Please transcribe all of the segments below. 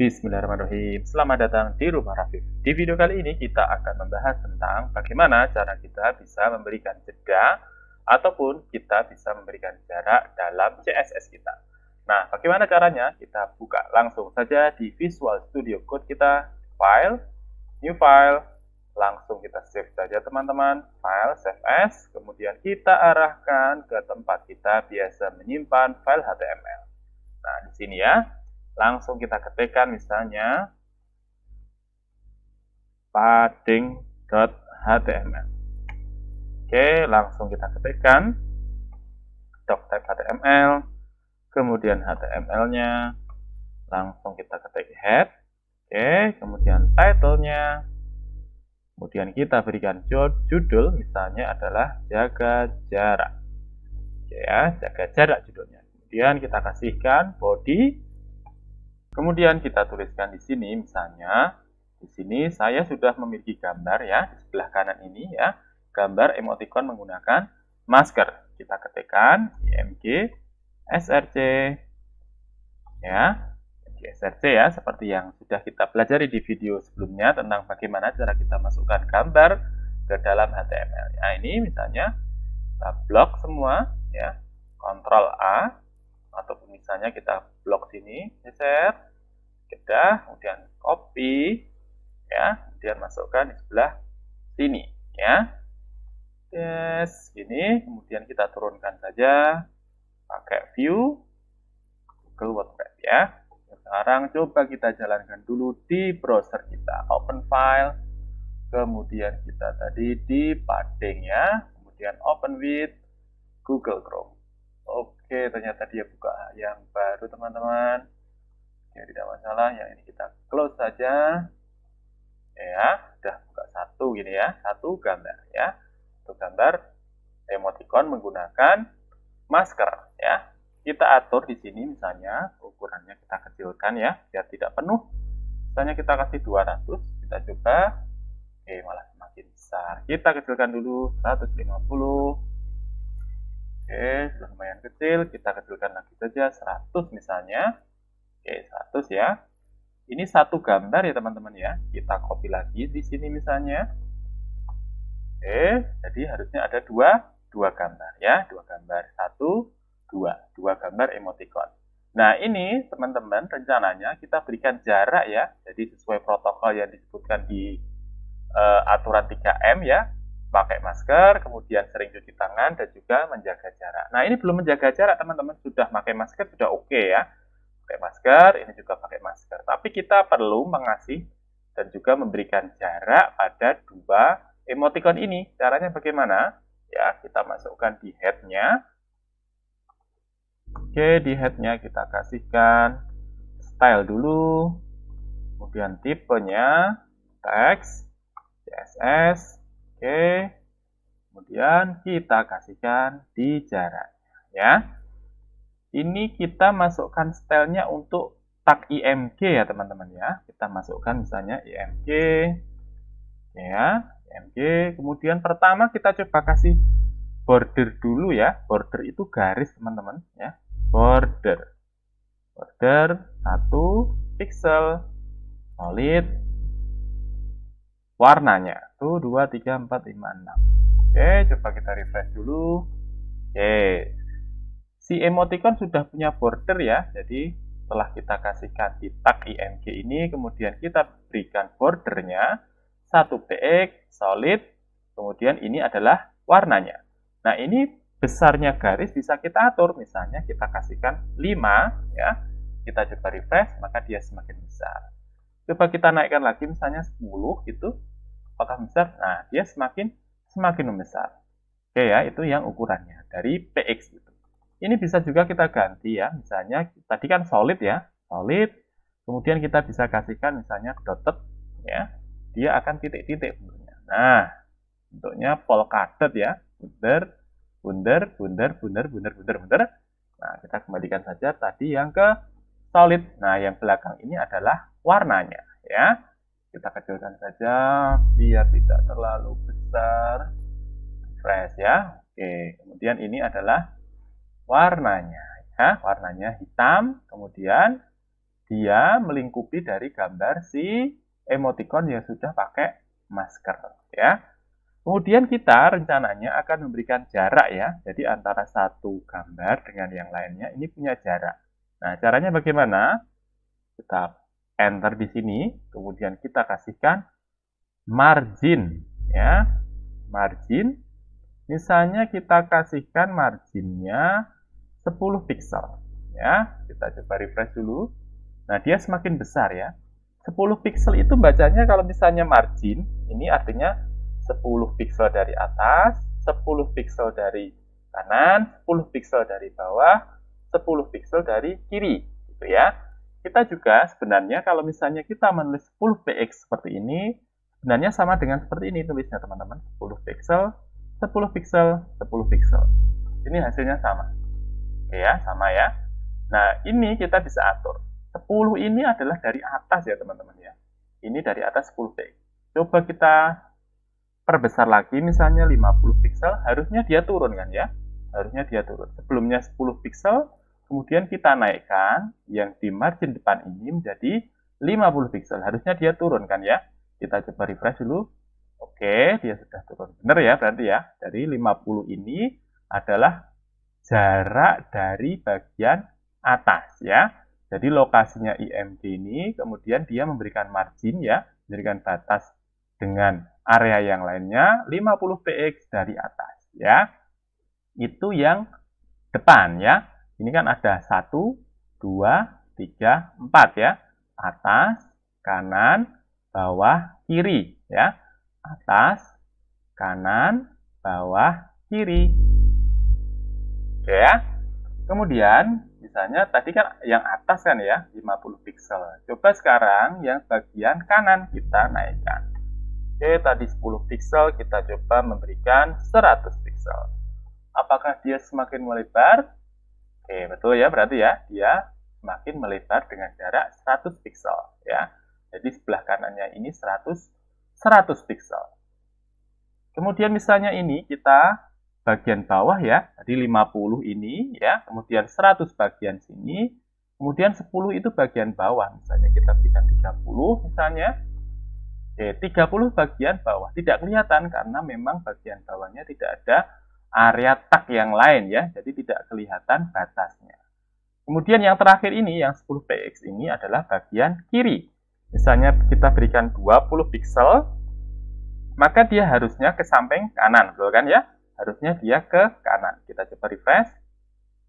Bismillahirrahmanirrahim. Selamat datang di Rumah Rafif. Di video kali ini kita akan membahas tentang bagaimana cara kita bisa memberikan jeda ataupun kita bisa memberikan jarak dalam CSS kita. Nah, bagaimana caranya? Kita buka langsung saja di Visual Studio Code kita, File, New File, langsung kita save saja teman-teman, File, Save As, kemudian kita arahkan ke tempat kita biasa menyimpan file HTML. Nah, di sini ya, langsung kita ketikkan misalnya padding.html. Oke, langsung kita ketikkan doctype HTML, kemudian HTML-nya, langsung kita ketik head, oke, kemudian title-nya, kemudian kita berikan judul, misalnya adalah jaga jarak, oke ya, jaga jarak judulnya. Kemudian kita kasihkan body, Kemudian kita tuliskan di sini misalnya di sini saya sudah memiliki gambar ya di sebelah kanan ini ya gambar emoticon menggunakan masker. Kita ketikkan IMG SRC ya SRC ya seperti yang sudah kita pelajari di video sebelumnya tentang bagaimana cara kita masukkan gambar ke dalam HTML. Nah ini misalnya kita blok semua ya Ctrl A ataupun misalnya kita blok sini geser kita, kemudian copy ya kemudian masukkan di sebelah sini ya yes ini kemudian kita turunkan saja pakai view Google WordPress ya sekarang coba kita jalankan dulu di browser kita open file kemudian kita tadi di padding ya kemudian open with Google Chrome Oke, ternyata dia buka yang baru teman-teman. Ya tidak masalah, yang ini kita close saja. Ya, sudah buka satu gini ya, satu gambar ya. Satu gambar emoticon menggunakan masker ya. Kita atur di sini misalnya ukurannya kita kecilkan ya, biar tidak penuh. Misalnya kita kasih 200, kita coba. eh malah semakin besar. Kita kecilkan dulu 150. Oke, sudah lumayan kecil. Kita kecilkan lagi saja 100 misalnya. Oke, 100 ya. Ini satu gambar ya teman-teman ya. Kita copy lagi di sini misalnya. Oke, jadi harusnya ada dua, dua gambar ya. Dua gambar, satu, dua. Dua gambar emoticon. Nah ini teman-teman rencananya kita berikan jarak ya. Jadi sesuai protokol yang disebutkan di uh, aturan 3M ya pakai masker, kemudian sering cuci tangan dan juga menjaga jarak. Nah ini belum menjaga jarak teman-teman sudah pakai masker sudah oke okay ya, pakai masker, ini juga pakai masker. Tapi kita perlu mengasih dan juga memberikan jarak pada dua emoticon ini. Caranya bagaimana? Ya kita masukkan di headnya. Oke di headnya kita kasihkan style dulu, kemudian tipenya teks, CSS, Oke. Kemudian kita kasihkan di jaraknya ya. Ini kita masukkan stylenya untuk tag IMG ya teman-teman ya. Kita masukkan misalnya IMG ya, IMG. Kemudian pertama kita coba kasih border dulu ya. Border itu garis teman-teman ya. Border. Border satu pixel solid warnanya tuh 2 3 4 5 6 oke coba kita refresh dulu oke si emoticon sudah punya border ya jadi setelah kita kasihkan di tag img ini kemudian kita berikan bordernya 1px solid kemudian ini adalah warnanya nah ini besarnya garis bisa kita atur misalnya kita kasihkan 5 ya kita coba refresh maka dia semakin besar coba kita naikkan lagi misalnya 10 gitu apakah besar? Nah, dia semakin semakin membesar. Oke ya, itu yang ukurannya dari px itu. Ini bisa juga kita ganti ya, misalnya tadi kan solid ya, solid. Kemudian kita bisa kasihkan misalnya dotted ya, dia akan titik-titik bentuknya. Nah, bentuknya polkadot ya, bundar, bundar, bundar, bundar, bundar, bundar, bundar. Nah, kita kembalikan saja tadi yang ke solid. Nah, yang belakang ini adalah warnanya ya kita kecilkan saja biar tidak terlalu besar fresh ya oke kemudian ini adalah warnanya ya warnanya hitam kemudian dia melingkupi dari gambar si emoticon yang sudah pakai masker ya kemudian kita rencananya akan memberikan jarak ya jadi antara satu gambar dengan yang lainnya ini punya jarak nah caranya bagaimana kita enter di sini, kemudian kita kasihkan margin ya. Margin misalnya kita kasihkan marginnya 10 pixel ya. Kita coba refresh dulu. Nah, dia semakin besar ya. 10 pixel itu bacanya kalau misalnya margin, ini artinya 10 pixel dari atas, 10 pixel dari kanan, 10 pixel dari bawah, 10 pixel dari kiri, gitu ya. Kita juga sebenarnya kalau misalnya kita menulis 10 px seperti ini, sebenarnya sama dengan seperti ini tulisnya teman-teman. 10 pixel, 10 pixel, 10 pixel. Ini hasilnya sama. Oke ya, sama ya. Nah, ini kita bisa atur. 10 ini adalah dari atas ya teman-teman ya. Ini dari atas 10 px. Coba kita perbesar lagi misalnya 50 pixel, harusnya dia turun kan ya. Harusnya dia turun. Sebelumnya 10 pixel, Kemudian kita naikkan yang di margin depan ini menjadi 50 pixel. Harusnya dia turun kan ya. Kita coba refresh dulu. Oke, dia sudah turun. Benar ya berarti ya. Dari 50 ini adalah jarak dari bagian atas ya. Jadi lokasinya IMD ini kemudian dia memberikan margin ya, memberikan batas dengan area yang lainnya 50px dari atas ya. Itu yang depan ya. Ini kan ada 1, 2, 3, 4 ya. Atas, kanan, bawah, kiri ya. Atas, kanan, bawah, kiri. Oke ya. Kemudian misalnya tadi kan yang atas kan ya 50 pixel. Coba sekarang yang bagian kanan kita naikkan. Oke, tadi 10 pixel kita coba memberikan 100 pixel. Apakah dia semakin melebar? Oke, betul ya berarti ya, dia semakin melebar dengan jarak 100 piksel ya. Jadi sebelah kanannya ini 100 100 piksel. Kemudian misalnya ini kita bagian bawah ya, jadi 50 ini ya, kemudian 100 bagian sini, kemudian 10 itu bagian bawah, misalnya kita berikan 30 misalnya, Oke, 30 bagian bawah tidak kelihatan karena memang bagian bawahnya tidak ada area tak yang lain ya, jadi tidak kelihatan batasnya. Kemudian yang terakhir ini, yang 10px ini adalah bagian kiri. Misalnya kita berikan 20 pixel, maka dia harusnya ke samping kanan, betul kan ya? Harusnya dia ke kanan. Kita coba refresh.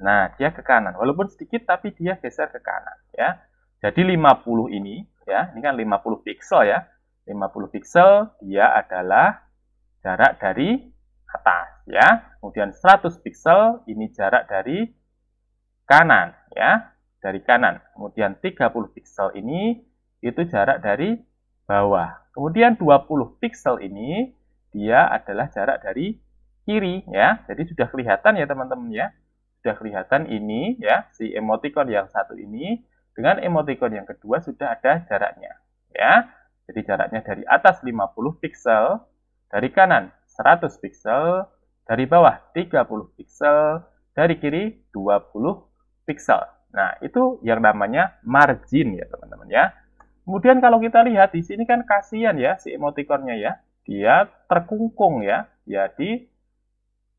Nah, dia ke kanan. Walaupun sedikit, tapi dia geser ke kanan ya. Jadi 50 ini, ya, ini kan 50 pixel ya. 50 pixel dia adalah jarak dari atas ya. Kemudian 100 piksel ini jarak dari kanan ya, dari kanan. Kemudian 30 piksel ini itu jarak dari bawah. Kemudian 20 piksel ini dia adalah jarak dari kiri ya. Jadi sudah kelihatan ya teman-teman ya. Sudah kelihatan ini ya si emoticon yang satu ini dengan emoticon yang kedua sudah ada jaraknya ya. Jadi jaraknya dari atas 50 piksel, dari kanan 100 piksel, dari bawah 30 pixel, dari kiri 20 pixel. Nah, itu yang namanya margin ya, teman-teman ya. Kemudian kalau kita lihat di sini kan kasihan ya si emotikonnya ya. Dia terkungkung ya. Jadi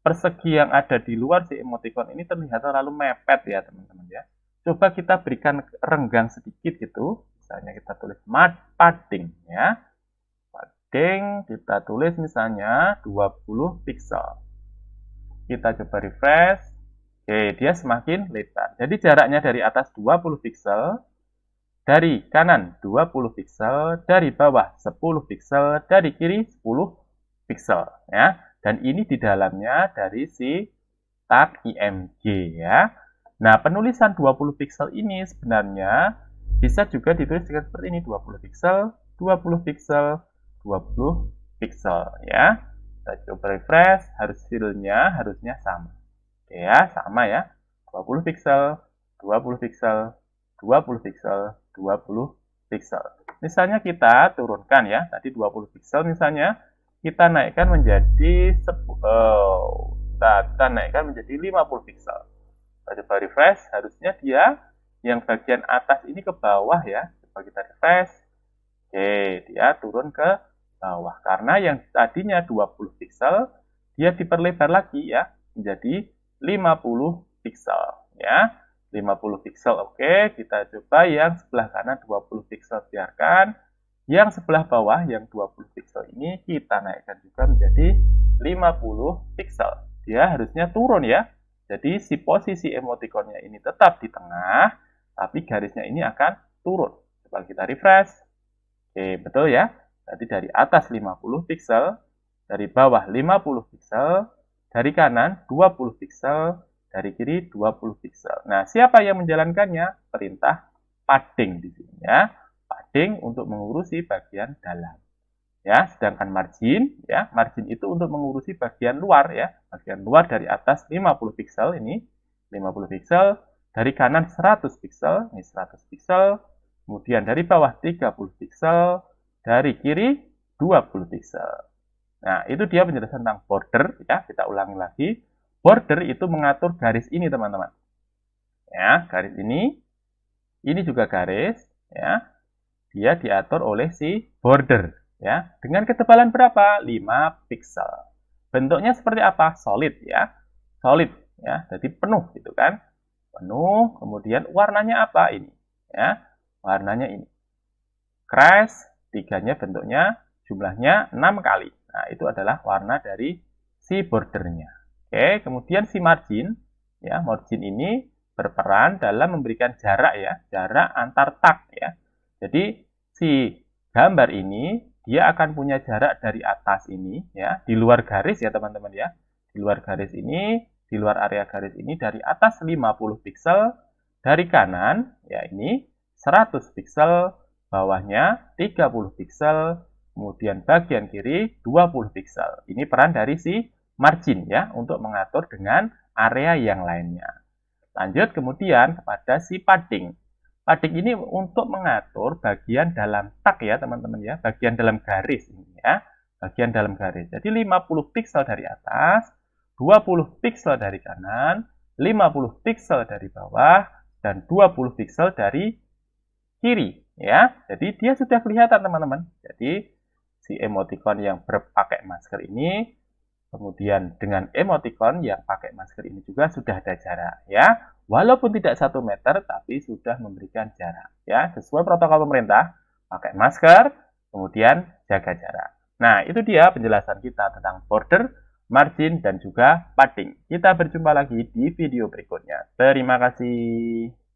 persegi yang ada di luar si emoticon ini terlihat terlalu mepet ya, teman-teman ya. Coba kita berikan renggang sedikit gitu. Misalnya kita tulis mat padding ya. Padding kita tulis misalnya 20 pixel. Kita coba refresh. Oke, dia semakin lebar. Jadi jaraknya dari atas 20 pixel, dari kanan 20 pixel, dari bawah 10 pixel, dari kiri 10 pixel, ya. Dan ini di dalamnya dari si tag IMG ya. Nah, penulisan 20 pixel ini sebenarnya bisa juga ditulis dengan seperti ini 20 pixel, 20 pixel, 20 pixel, ya. Kita coba refresh, hasilnya harusnya sama. Oke ya, sama ya. 20 pixel, 20 pixel, 20 pixel, 20 pixel. Misalnya kita turunkan ya, tadi 20 pixel misalnya, kita naikkan menjadi 10, oh, nah, kita naikkan menjadi 50 pixel. Kita coba refresh, harusnya dia yang bagian atas ini ke bawah ya. Coba kita refresh. Oke, dia turun ke bawah. Karena yang tadinya 20 pixel dia diperlebar lagi ya, menjadi 50 pixel ya. 50 pixel oke, okay. kita coba yang sebelah kanan 20 pixel biarkan. Yang sebelah bawah yang 20 pixel ini kita naikkan juga menjadi 50 pixel Dia harusnya turun ya. Jadi si posisi emoticonnya ini tetap di tengah, tapi garisnya ini akan turun. Coba kita refresh. Oke, betul ya. Berarti dari atas 50 piksel, dari bawah 50 piksel, dari kanan 20 piksel, dari kiri 20 piksel. Nah, siapa yang menjalankannya? Perintah padding di sini ya. Padding untuk mengurusi bagian dalam. Ya, sedangkan margin ya, margin itu untuk mengurusi bagian luar ya. Bagian luar dari atas 50 piksel ini 50 piksel, dari kanan 100 piksel, ini 100 piksel, kemudian dari bawah 30 piksel, dari kiri 20 pixel. Nah, itu dia penjelasan tentang border ya. Kita ulangi lagi. Border itu mengatur garis ini, teman-teman. Ya, garis ini. Ini juga garis, ya. Dia diatur oleh si border, ya. Dengan ketebalan berapa? 5 pixel. Bentuknya seperti apa? Solid, ya. Solid, ya. Jadi penuh gitu kan. Penuh, kemudian warnanya apa ini? Ya, warnanya ini. Crash, tiganya bentuknya jumlahnya 6 kali. Nah, itu adalah warna dari si bordernya. Oke, kemudian si margin, ya, margin ini berperan dalam memberikan jarak ya, jarak antar tag ya. Jadi si gambar ini dia akan punya jarak dari atas ini ya, di luar garis ya teman-teman ya. Di luar garis ini, di luar area garis ini dari atas 50 pixel dari kanan ya ini 100 pixel bawahnya 30 piksel, kemudian bagian kiri 20 piksel. Ini peran dari si margin ya untuk mengatur dengan area yang lainnya. Lanjut kemudian kepada si padding. Padding ini untuk mengatur bagian dalam tak ya teman-teman ya, bagian dalam garis ini ya, bagian dalam garis. Jadi 50 piksel dari atas, 20 piksel dari kanan, 50 piksel dari bawah, dan 20 piksel dari kiri. Ya, jadi dia sudah kelihatan teman-teman. Jadi si emoticon yang berpakai masker ini kemudian dengan emoticon yang pakai masker ini juga sudah ada jarak ya. Walaupun tidak satu meter tapi sudah memberikan jarak ya sesuai protokol pemerintah pakai masker kemudian jaga jarak. Nah, itu dia penjelasan kita tentang border, margin, dan juga padding. Kita berjumpa lagi di video berikutnya. Terima kasih.